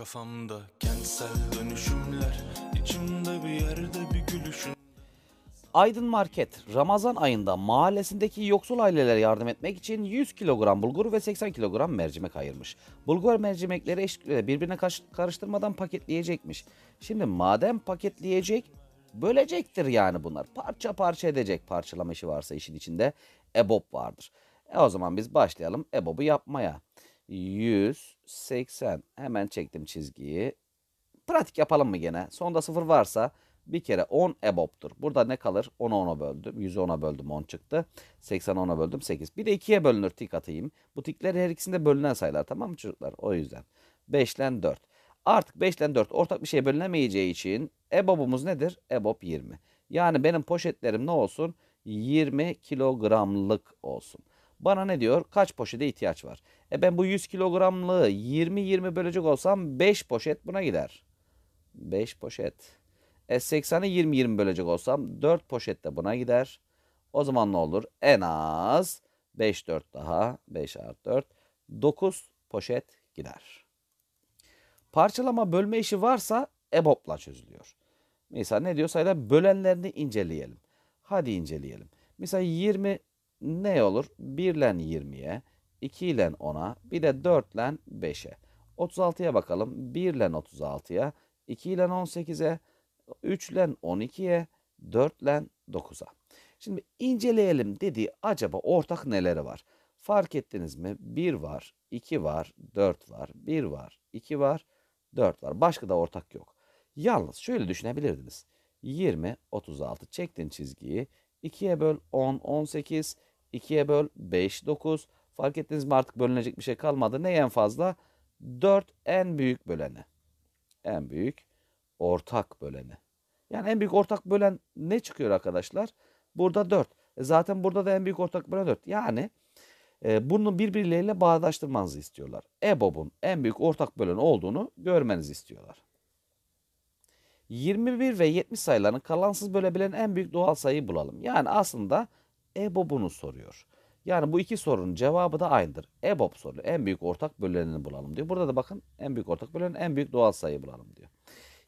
Kafamda kentsel dönüşümler içimde bir yerde bir gülüşün Aydın Market Ramazan ayında mahallesindeki yoksul ailelere yardım etmek için 100 kilogram bulgur ve 80 kilogram mercimek ayırmış. Bulgur mercimekleri birbirine karıştırmadan paketleyecekmiş. Şimdi madem paketleyecek bölecektir yani bunlar. Parça parça edecek parçalama işi varsa işin içinde EBOB vardır. E o zaman biz başlayalım EBOB'u yapmaya. 180. Hemen çektim çizgiyi. Pratik yapalım mı gene? Sonda 0 varsa bir kere 10 above'dur. Burada ne kalır? 10'a 10'a böldüm. 100'ü 10'a böldüm 10 çıktı. 80 10'a böldüm 8. Bir de 2'ye bölünür tik atayım. Bu tikler her ikisinde bölünen sayılar tamam mı çocuklar? O yüzden 5 ile 4. Artık 5 ile 4 ortak bir şey bölünemeyeceği için ebopumuz nedir? Ebop 20. Yani benim poşetlerim ne olsun? 20 kilogramlık olsun. Bana ne diyor? Kaç poşete ihtiyaç var? E ben bu 100 kilogramlığı 20-20 bölecek olsam 5 poşet buna gider. 5 poşet. E 80'i 20-20 bölecek olsam 4 poşet de buna gider. O zaman ne olur? En az 5 4 daha 5 artı 4 9 poşet gider. Parçalama bölme işi varsa EBOB'la çözülüyor. Mesela ne diyor sayıda bölenlerini inceleyelim. Hadi inceleyelim. Mesela 20 ne olur? 1 ile 20'ye, 2 ile 10'a, bir de 4 ile 5'e. 36'ya bakalım. 1 ile 36'ya, 2 ile 18'e, 3 ile 12'ye, 4 ile 9'a. Şimdi inceleyelim dediği acaba ortak neleri var? Fark ettiniz mi? 1 var, 2 var, 4 var, 1 var, 2 var, 4 var. Başka da ortak yok. Yalnız şöyle düşünebilirdiniz. 20, 36 çektin çizgiyi. 2'ye böl 10, 18. 2'ye böl 5, 9. Fark ettiniz mi artık bölünecek bir şey kalmadı. Ne en fazla? 4 en büyük böleni. En büyük ortak böleni. Yani en büyük ortak bölen ne çıkıyor arkadaşlar? Burada 4. E zaten burada da en büyük ortak bölen 4. Yani e, bunu birbirleriyle bağdaştırmanızı istiyorlar. EBOB'un en büyük ortak bölen olduğunu görmenizi istiyorlar. 21 ve 70 sayılarını kalansız bölebilen en büyük doğal sayıyı bulalım. Yani aslında EBOB'unu soruyor. Yani bu iki sorunun cevabı da aynıdır. EBOB soruyor. En büyük ortak bölülenini bulalım diyor. Burada da bakın en büyük ortak bölünenin en büyük doğal sayı bulalım diyor.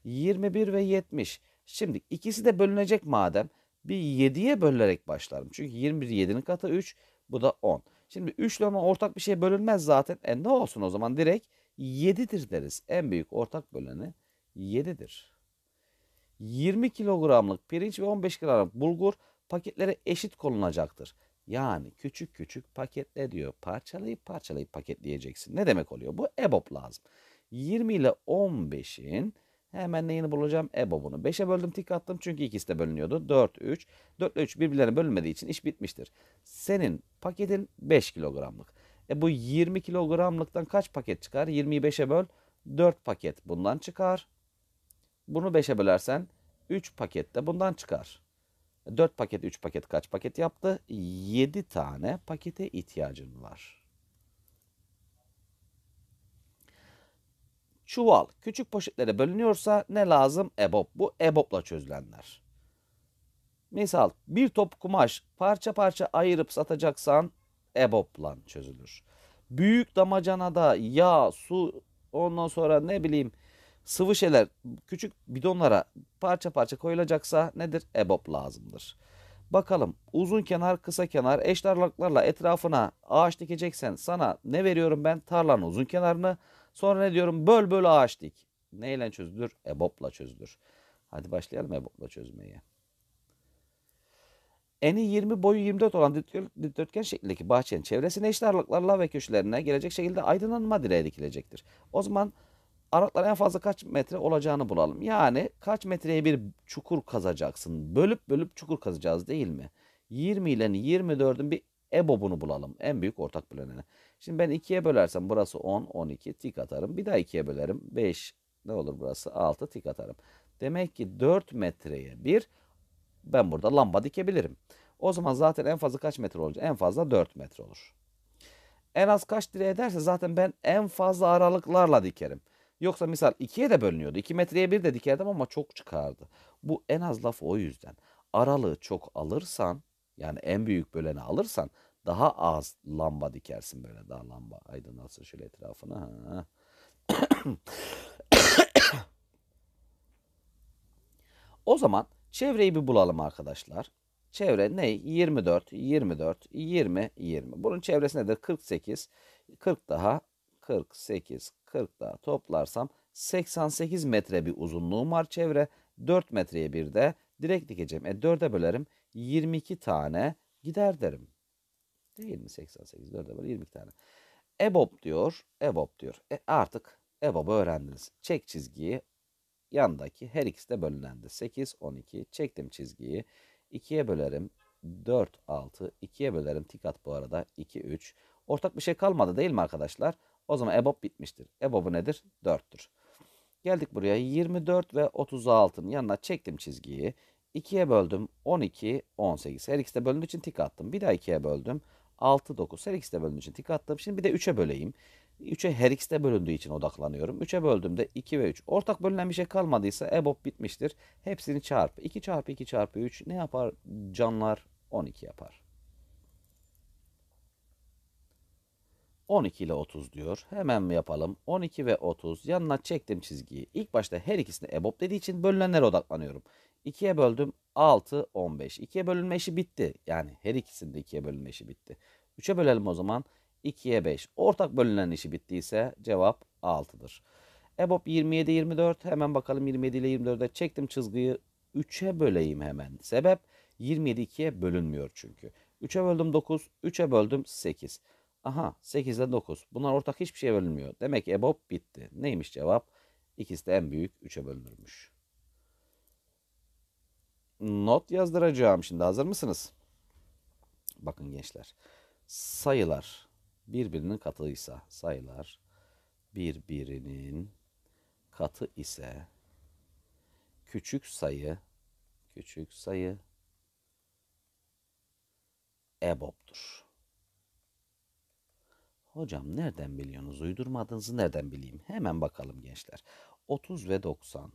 21 ve 70. Şimdi ikisi de bölünecek madem bir 7'ye bölerek başlarım. Çünkü 21 7'nin katı 3 bu da 10. Şimdi 3 ile ortak bir şey bölünmez zaten. E ne olsun o zaman direkt 7'dir deriz. En büyük ortak böleni 7'dir. 20 kilogramlık pirinç ve 15 kilogramlık bulgur paketlere eşit konulacaktır. Yani küçük küçük paketle diyor. Parçalayıp parçalayıp paketleyeceksin. Ne demek oluyor? Bu EBOB lazım. 20 ile 15'in hemen neyini bulacağım? EBOB'unu. 5'e böldüm tik attım çünkü ikisi de bölünüyordu. 4, 3. 4 ile 3 birbirlerine bölünmediği için iş bitmiştir. Senin paketin 5 kilogramlık. E bu 20 kilogramlıktan kaç paket çıkar? 5'e böl 4 paket bundan çıkar. Bunu 5'e bölersen 3 paket de bundan çıkar. 4 paket 3 paket kaç paket yaptı? 7 tane pakete ihtiyacın var. Çuval küçük poşetlere bölünüyorsa ne lazım? EBOB. Bu ebopla çözülenler. Misal bir top kumaş parça parça ayırıp satacaksan EBOB'la çözülür. Büyük damacana da yağ, su ondan sonra ne bileyim sıvı şeyler küçük bidonlara parça parça koyulacaksa nedir? EBOB lazımdır. Bakalım uzun kenar kısa kenar eş etrafına ağaç dikeceksen sana ne veriyorum ben? Tarlanın uzun kenarını sonra ne diyorum? Böl böl ağaç dik. Neyle çözülür? EBOB'la çözülür. Hadi başlayalım EBOB'la çözmeye. Eni 20 boyu 24 olan dikdörtgen şeklindeki bahçenin çevresine eşit aralıklarla ve köşelerine gelecek şekilde aydınlanma direği dikilecektir. O zaman Aratlar en fazla kaç metre olacağını bulalım. Yani kaç metreye bir çukur kazacaksın. Bölüp bölüp çukur kazacağız değil mi? 20 ile 24'ün bir EBOB'unu bulalım. En büyük ortak bölenini. Şimdi ben 2'ye bölersem burası 10, 12 tik atarım. Bir daha 2'ye bölerim. 5 ne olur burası? 6 tik atarım. Demek ki 4 metreye bir ben burada lamba dikebilirim. O zaman zaten en fazla kaç metre olacak? En fazla 4 metre olur. En az kaç direğe ederse zaten ben en fazla aralıklarla dikerim. Yoksa misal ikiye de bölünüyordu. 2 metreye bir de dikerdim ama çok çıkardı. Bu en az laf o yüzden. Aralığı çok alırsan yani en büyük böleni alırsan daha az lamba dikersin böyle daha lamba aydınlatsın şöyle etrafını. Ha. o zaman çevreyi bir bulalım arkadaşlar. Çevre ne? 24, 24, 20, 20. Bunun çevresi nedir? 48, 40 daha, 48, 40 daha toplarsam 88 metre bir uzunluğum var çevre. 4 metreye bir de direkt dikeceğim. E 4'e bölerim 22 tane gider derim. Değil mi 88 4'e böl 22 tane. EBOB diyor. EBOB diyor. E artık EBOB'u öğrendiniz. Çek çizgiyi yandaki her ikisi de bölünendi. 8 12 çektim çizgiyi. 2'ye bölerim. 4 6 2'ye bölerim. Tik at bu arada. 2 3. Ortak bir şey kalmadı değil mi arkadaşlar? O zaman EBOB bitmiştir. EBOB'u nedir? 4'tür. Geldik buraya 24 ve 36'nın yanına çektim çizgiyi. 2'ye böldüm 12, 18. Her ikisi de bölündüğü için tik attım. Bir daha 2'ye böldüm 6, 9. Her ikisi de bölündüğü için tik attım. Şimdi bir de 3'e böleyim. 3'e her ikisi de bölündüğü için odaklanıyorum. 3'e böldüğümde 2 ve 3. Ortak bölünen bir şey kalmadıysa EBOB bitmiştir. Hepsini çarp. 2 çarpı 2 çarpı 3 ne yapar? Canlar 12 yapar. 12 ile 30 diyor. Hemen mi yapalım. 12 ve 30. Yanına çektim çizgiyi. İlk başta her ikisini EBOB dediği için bölünenlere odaklanıyorum. 2'ye böldüm. 6, 15. 2'ye bölünme işi bitti. Yani her ikisinde 2'ye bölünme işi bitti. 3'e bölelim o zaman. 2'ye 5. Ortak bölünen işi bittiyse cevap 6'dır. EBOB 27, 24. Hemen bakalım 27 ile 24'e çektim çizgiyi. 3'e böleyim hemen. Sebep 27 2'ye bölünmüyor çünkü. 3'e böldüm 9, 3'e böldüm 8. Aha 8 ile 9. Bunlar ortak hiçbir şeye bölünmüyor. Demek ki e EBOB bitti. Neymiş cevap? İkisi de en büyük 3'e bölünürmüş. Not yazdıracağım şimdi. Hazır mısınız? Bakın gençler. Sayılar birbirinin katıysa sayılar birbirinin katı ise küçük sayı küçük sayı EBOB'dur. Hocam nereden biliyorsunuz? Uydurmadığınızı nereden bileyim? Hemen bakalım gençler. 30 ve 90.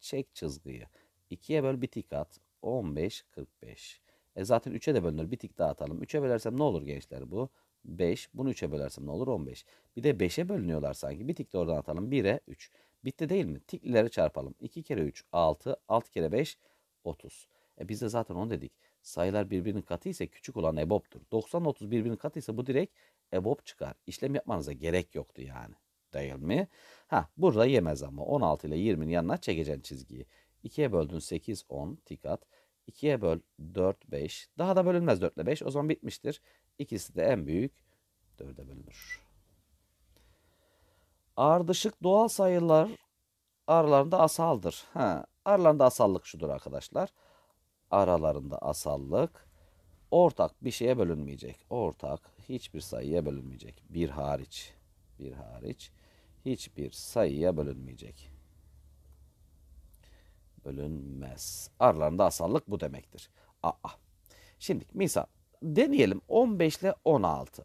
Çek çizgiyi. 2'ye böl bir tik at. 15, 45. E zaten 3'e de bölünür. Bir tik daha atalım. 3'e bölersem ne olur gençler bu? 5. Bunu 3'e bölersem ne olur? 15. Bir de 5'e bölünüyorlar sanki. Bir tik de oradan atalım. 1'e 3. Bitti değil mi? Tiklileri çarpalım. 2 kere 3 6. 6 kere 5 30. E biz de zaten onu dedik sayılar birbirinin katı ise küçük olan ebobdur. 90-30 birbirinin katı ise bu direkt EBOB çıkar. İşlem yapmanıza gerek yoktu yani. Değil mi? Ha burada yemez ama 16 ile 20'nin yanına çekeceksin çizgiyi. 2'ye böldün 8, 10 tik 2'ye böl 4, 5. Daha da bölünmez 4 ile 5. O zaman bitmiştir. İkisi de en büyük 4'e bölünür. Ardışık doğal sayılar aralarında asaldır. Ha, aralarında asallık şudur arkadaşlar aralarında asallık ortak bir şeye bölünmeyecek. Ortak hiçbir sayıya bölünmeyecek. Bir hariç, bir hariç hiçbir sayıya bölünmeyecek. Bölünmez. Aralarında asallık bu demektir. Aa. Şimdi misal deneyelim 15 ile 16.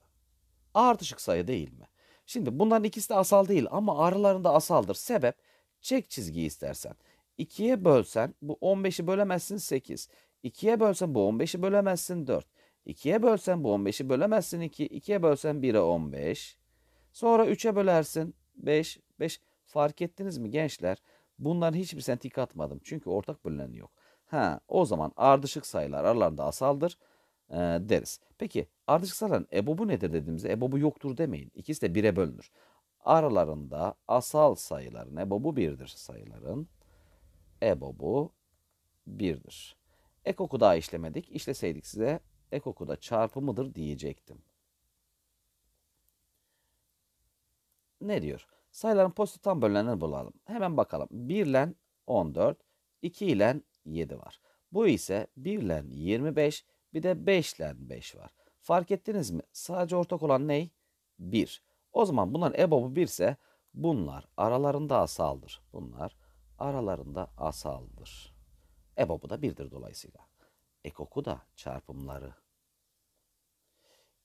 Artışık sayı değil mi? Şimdi bunların ikisi de asal değil ama aralarında asaldır. Sebep çek çizgi istersen. 2'ye bölsen bu 15'i bölemezsin 8. 2'ye bölsen bu 15'i bölemezsin 4. 2'ye bölsen bu 15'i bölemezsin 2. 2'ye bölsen 1'e 15. Sonra 3'e bölersin 5. 5 fark ettiniz mi gençler? Bunların hiçbirisine tik atmadım. Çünkü ortak bölünen yok. Ha, o zaman ardışık sayılar aralarında asaldır e, deriz. Peki ardışık sayıların ebobu nedir dediğimizde ebobu yoktur demeyin. İkisi de 1'e bölünür. Aralarında asal sayıların ebobu 1'dir sayıların. EBOB'u 1'dir. Ekoku daha işlemedik. İşleseydik size ekoku da çarpımıdır diyecektim. Ne diyor? Sayıların pozitif tam bölünenleri bulalım. Hemen bakalım. 1 ile 14, 2 ile 7 var. Bu ise 1 ile 25, bir de 5 ile 5 var. Fark ettiniz mi? Sadece ortak olan ney? 1. O zaman bunların EBOB'u 1 ise bunlar aralarında asaldır. Bunlar aralarında asaldır. EBOB'u da birdir dolayısıyla. Ekoku da çarpımları.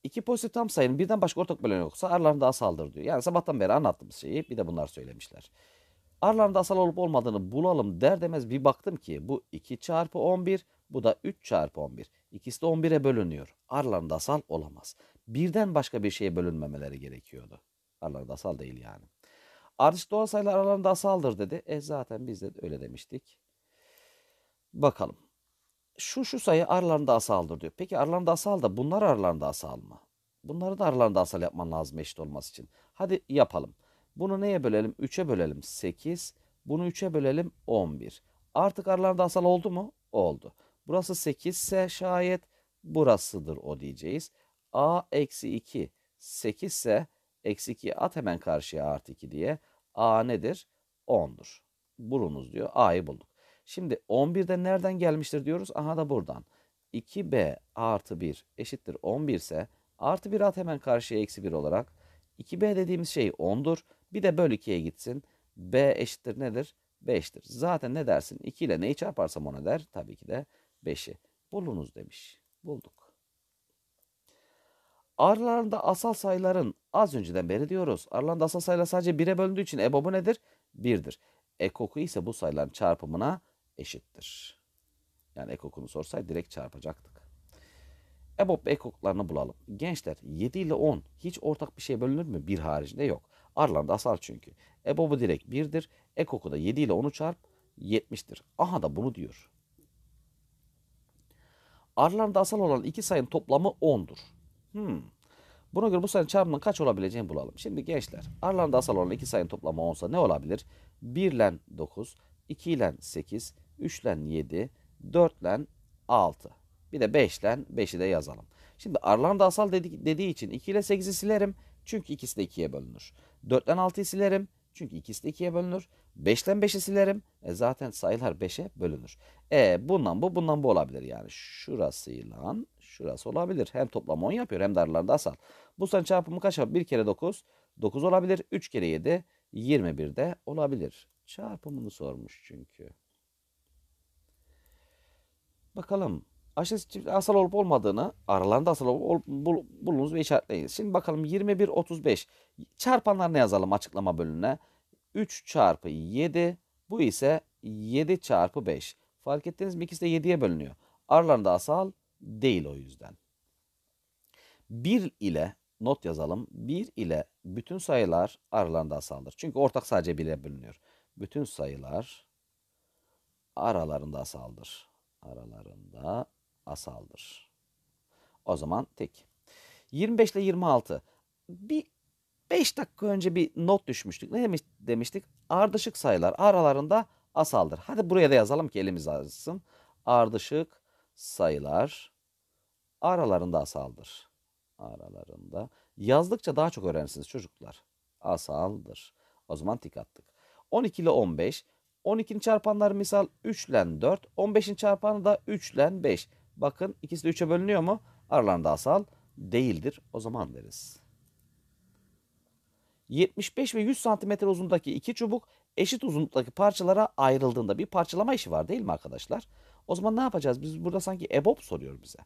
İki pozitif tam sayının birden başka ortak bölen yoksa aralarında asaldır diyor. Yani sabahtan beri anlattığımız şeyi bir de bunlar söylemişler. Aralarında asal olup olmadığını bulalım der demez bir baktım ki bu 2 çarpı 11 bu da 3 çarpı 11. İkisi de 11'e bölünüyor. Aralarında asal olamaz. Birden başka bir şeye bölünmemeleri gerekiyordu. Aralarında asal değil yani. Ardışık doğal sayılar aralarında asaldır dedi. E zaten biz de öyle demiştik. Bakalım. Şu şu sayı aralarında asaldır diyor. Peki aralarında asal da bunlar aralarında asal mı? Bunları da aralarında asal yapman lazım eşit olması için. Hadi yapalım. Bunu neye bölelim? 3'e bölelim 8. Bunu 3'e bölelim 11. Artık aralarında asal oldu mu? Oldu. Burası 8 ise şayet burasıdır o diyeceğiz. A eksi 2 8 ise Eksi 2'ye at hemen karşıya artı 2 diye. A nedir? 10'dur. Bulunuz diyor. A'yı bulduk. Şimdi 11'de nereden gelmiştir diyoruz? Aha da buradan. 2B artı 1 eşittir 11 ise artı 1 at hemen karşıya eksi 1 olarak. 2B dediğimiz şey 10'dur. Bir de böl 2'ye gitsin. B eşittir nedir? 5'tir. Zaten ne dersin? 2 ile neyi çarparsam ona der. Tabii ki de 5'i. Bulunuz demiş. Bulduk. Aralarında asal sayıların az önceden beri diyoruz. Aralarında asal sayılar sadece 1'e bölündüğü için EBOB'u nedir? 1'dir. Ekoku ise bu sayıların çarpımına eşittir. Yani ekokunu sorsaydı direkt çarpacaktık. EBOB ekoklarını e bulalım. Gençler 7 ile 10 hiç ortak bir şey bölünür mü? Bir haricinde yok. Aralarında asal çünkü. EBOB'u direkt 1'dir. Ekoku da 7 ile 10'u çarp 70'tir. Aha da bunu diyor. Aralarında asal olan iki sayının toplamı 10'dur. Hmm. Buna göre bu sayının çarpımının kaç olabileceğini bulalım. Şimdi gençler aralarında asal olan iki sayının toplamı 10 ne olabilir? 1 ile 9, 2 ile 8, 3 ile 7, 4 ile 6. Bir de 5 ile 5'i de yazalım. Şimdi aralarında asal dedi, dediği için 2 ile 8'i silerim. Çünkü ikisi de 2'ye bölünür. 4 ile 6'yı silerim. Çünkü ikisi de 2'ye bölünür. 5'ten 5'i silerim. E zaten sayılar 5'e bölünür. E bundan bu bundan bu olabilir yani. Şurasıyla şurası olabilir. Hem toplam 10 yapıyor hem de aralarda asal. Bu sayı çarpımı kaç yapar? 1 kere 9 9 olabilir. 3 kere 7 21 de olabilir. Çarpımını sormuş çünkü. Bakalım aşırı asal olup olmadığını aralarında asal olup bulunuz ve işaretleyiniz. Şimdi bakalım 21 35 çarpanlar ne yazalım açıklama bölümüne? 3 çarpı 7 bu ise 7 çarpı 5. Fark ettiniz mi ikisi de 7'ye bölünüyor. Aralarında asal değil o yüzden. 1 ile not yazalım. 1 ile bütün sayılar aralarında asaldır. Çünkü ortak sadece 1'e bölünüyor. Bütün sayılar aralarında asaldır. Aralarında asaldır. O zaman tek. 25 ile 26. Bir 5 dakika önce bir not düşmüştük. Ne demiş, demiştik? Ardışık sayılar aralarında asaldır. Hadi buraya da yazalım ki elimiz ağrısın. Ardışık sayılar aralarında asaldır. Aralarında. Yazdıkça daha çok öğrenirsiniz çocuklar. Asaldır. O zaman tik attık. 12 ile 15. 12'nin çarpanları misal 3 ile 4. 15'in çarpanı da 3 ile 5. Bakın ikisi de 3'e bölünüyor mu? Aralarında asal değildir. O zaman deriz. 75 ve 100 cm uzundaki iki çubuk eşit uzunluktaki parçalara ayrıldığında bir parçalama işi var değil mi arkadaşlar? O zaman ne yapacağız? Biz burada sanki EBOB soruyor bize.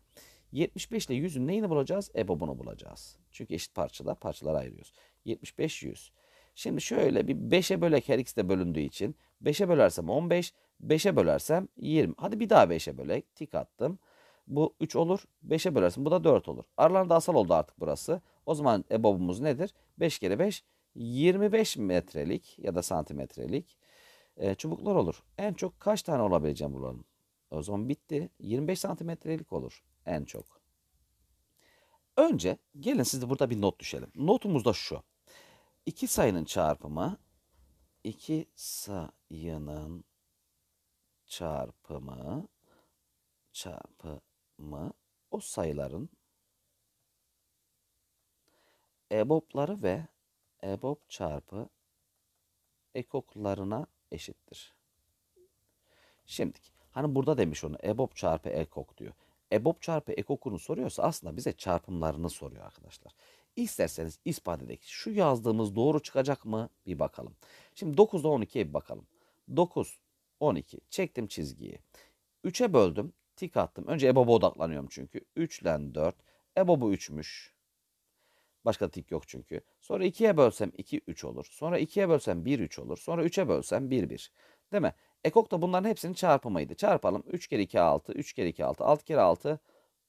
75 ile 100'ün neyini bulacağız? EBOB'unu bulacağız. Çünkü eşit parçada parçalara ayırıyoruz. 75 100. Şimdi şöyle bir 5'e bölek her ikisi de bölündüğü için 5'e bölersem 15, 5'e bölersem 20. Hadi bir daha 5'e bölek. Tik attım. Bu 3 olur. 5'e bölersin. Bu da 4 olur. Aralarında asal oldu artık burası. O zaman ebobumuz nedir? 5 kere 5 25 metrelik ya da santimetrelik e, çubuklar olur. En çok kaç tane olabileceğim bunların? O zaman bitti. 25 santimetrelik olur en çok. Önce gelin siz de burada bir not düşelim. Notumuz da şu. İki sayının çarpımı iki sayının çarpımı çarpı mı o sayıların ebobları ve ebob çarpı ekoklarına eşittir. Şimdi hani burada demiş onu ebob çarpı ekok diyor. EBOB çarpı ekokunu soruyorsa aslında bize çarpımlarını soruyor arkadaşlar. İsterseniz ispat edelim. Şu yazdığımız doğru çıkacak mı? Bir bakalım. Şimdi 9'da 12'ye bir bakalım. 9, 12. Çektim çizgiyi. 3'e böldüm tik attım. Önce EBOB'a odaklanıyorum çünkü. 3 ile 4. EBOB'u 3'müş. Başka tik yok çünkü. Sonra 2'ye bölsem 2 3 olur. Sonra 2'ye bölsem 1 3 olur. Sonra 3'e bölsem 1 1. Değil mi? Ekok da bunların hepsinin çarpımıydı. Çarpalım. 3 kere 2 6. 3 kere 2 6. 6 kere 6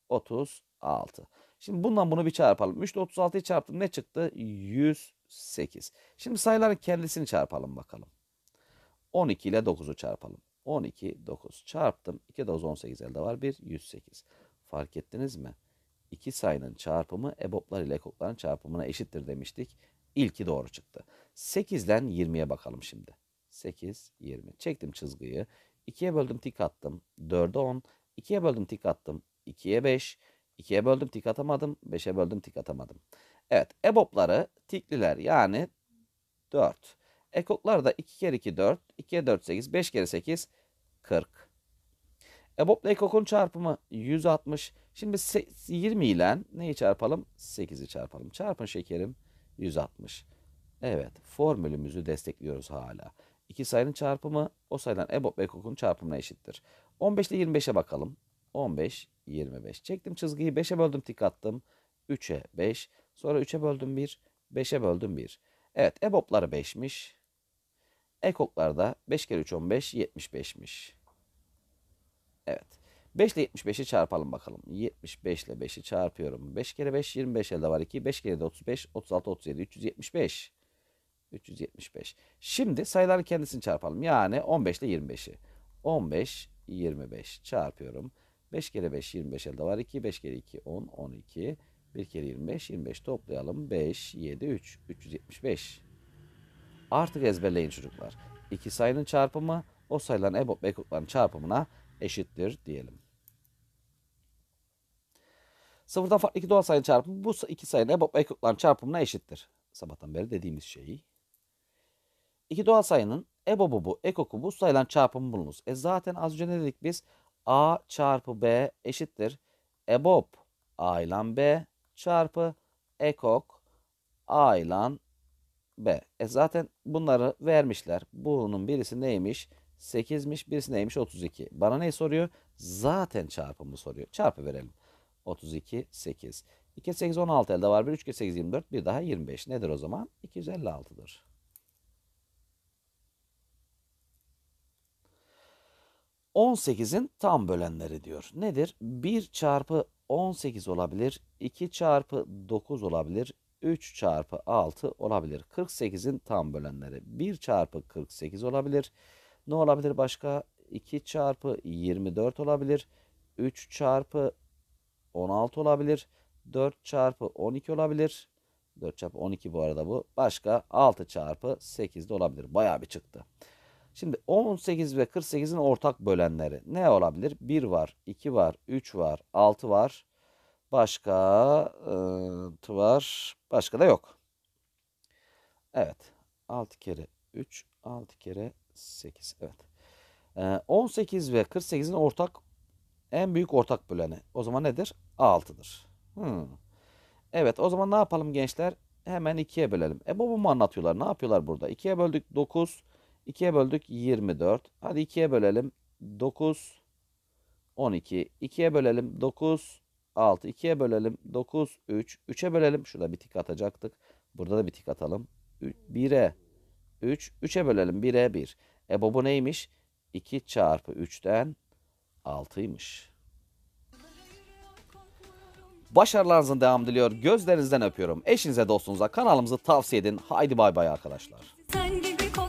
36. Şimdi bundan bunu bir çarpalım. 3 ile 36'yı çarptım. Ne çıktı? 108. Şimdi sayıların kendisini çarpalım bakalım. 12 ile 9'u çarpalım. 12, 9 çarptım. 2 9, 18 elde var. 1, 108. Fark ettiniz mi? İki sayının çarpımı eboplar ile ekokların çarpımına eşittir demiştik. İlki doğru çıktı. 8'den 20'ye bakalım şimdi. 8, 20. Çektim çizgiyi. 2'ye böldüm tik attım. 4'e 10. 2'ye böldüm tik attım. 2'ye 5. 2'ye böldüm tik atamadım. 5'e böldüm tik atamadım. Evet ebopları tikliler yani 4. Ekoklar da 2 kere 2 4. 2 kere 4 8. 5 kere 8 40. Ebop'la Ekok'un çarpımı 160. Şimdi 20 ile neyi çarpalım? 8'i çarpalım. Çarpın şekerim 160. Evet formülümüzü destekliyoruz hala. İki sayının çarpımı o sayılan EBOB ve KOK'un çarpımına eşittir. 15 ile 25'e bakalım. 15, 25. Çektim çizgiyi 5'e böldüm tik attım. 3'e 5. Sonra 3'e böldüm 1. 5'e böldüm 1. Evet EBOB'ları 5'miş. EKOK'lar da 5 kere 3 15, 75'miş. Evet. 5 ile 75'i çarpalım bakalım. 75 ile 5'i çarpıyorum. 5 kere 5 25 elde var 2. 5 kere de 35, 36, 37, 375. 375. Şimdi sayıların kendisini çarpalım. Yani 15 ile 25'i. 15, 25 çarpıyorum. 5 kere 5 25 elde var 2. 5 kere 2 10, 12. 1 kere 25, 25 toplayalım. 5, 7, 3, 375. Artık ezberleyin çocuklar. İki sayının çarpımı o sayıların ebop ekokların çarpımına eşittir diyelim. Sıfırdan farklı iki doğal sayının çarpımı bu iki sayının ebop ekokların çarpımına eşittir. Sabahtan beri dediğimiz şeyi. İki doğal sayının ebob'u ekok'u bu sayılan çarpımı bulunuz. E zaten az önce ne dedik biz? A çarpı B eşittir. Ebob A ile B çarpı ekok A ile B. E zaten bunları vermişler. Bunun birisi neymiş? 8'miş birisi neymiş 32. Bana ne soruyor? Zaten çarpımı soruyor. Çarpı verelim. 32 8. 2 8 16 elde var. 1 3 8 24 bir daha 25. Nedir o zaman? 256'dır. sekizin tam bölenleri diyor. Nedir? 1 çarpı 18 olabilir, 2 çarpı 9 olabilir, 3 çarpı 6 olabilir. 48'in tam bölenleri 1 çarpı 48 olabilir, ne olabilir başka? 2 çarpı 24 olabilir. 3 çarpı 16 olabilir. 4 çarpı 12 olabilir. 4 çarpı 12 bu arada bu. Başka 6 çarpı 8 de olabilir. Bayağı bir çıktı. Şimdi 18 ve 48'in ortak bölenleri ne olabilir? 1 var, 2 var, 3 var, 6 var. Başka e, var. Başka da yok. Evet. 6 kere 3, 6 kere 8 evet. 18 ee, ve 48'in ortak en büyük ortak böleni. O zaman nedir? 6dır Hmm. Evet o zaman ne yapalım gençler? Hemen 2'ye bölelim. E babamı anlatıyorlar. Ne yapıyorlar burada? 2'ye böldük 9. 2'ye böldük 24. Hadi 2'ye bölelim. 9 12. 2'ye bölelim 9 6. 2'ye bölelim 9 3. 3'e bölelim. Şurada bir tik atacaktık. Burada da bir tik atalım. 1'e 3. 3'e bölelim 1'e 1. E bu neymiş? 2 çarpı 3'ten 6'ymış. Başarılarınızın devamı diliyor. Gözlerinizden öpüyorum. Eşinize, dostunuza kanalımızı tavsiye edin. Haydi bay bay arkadaşlar.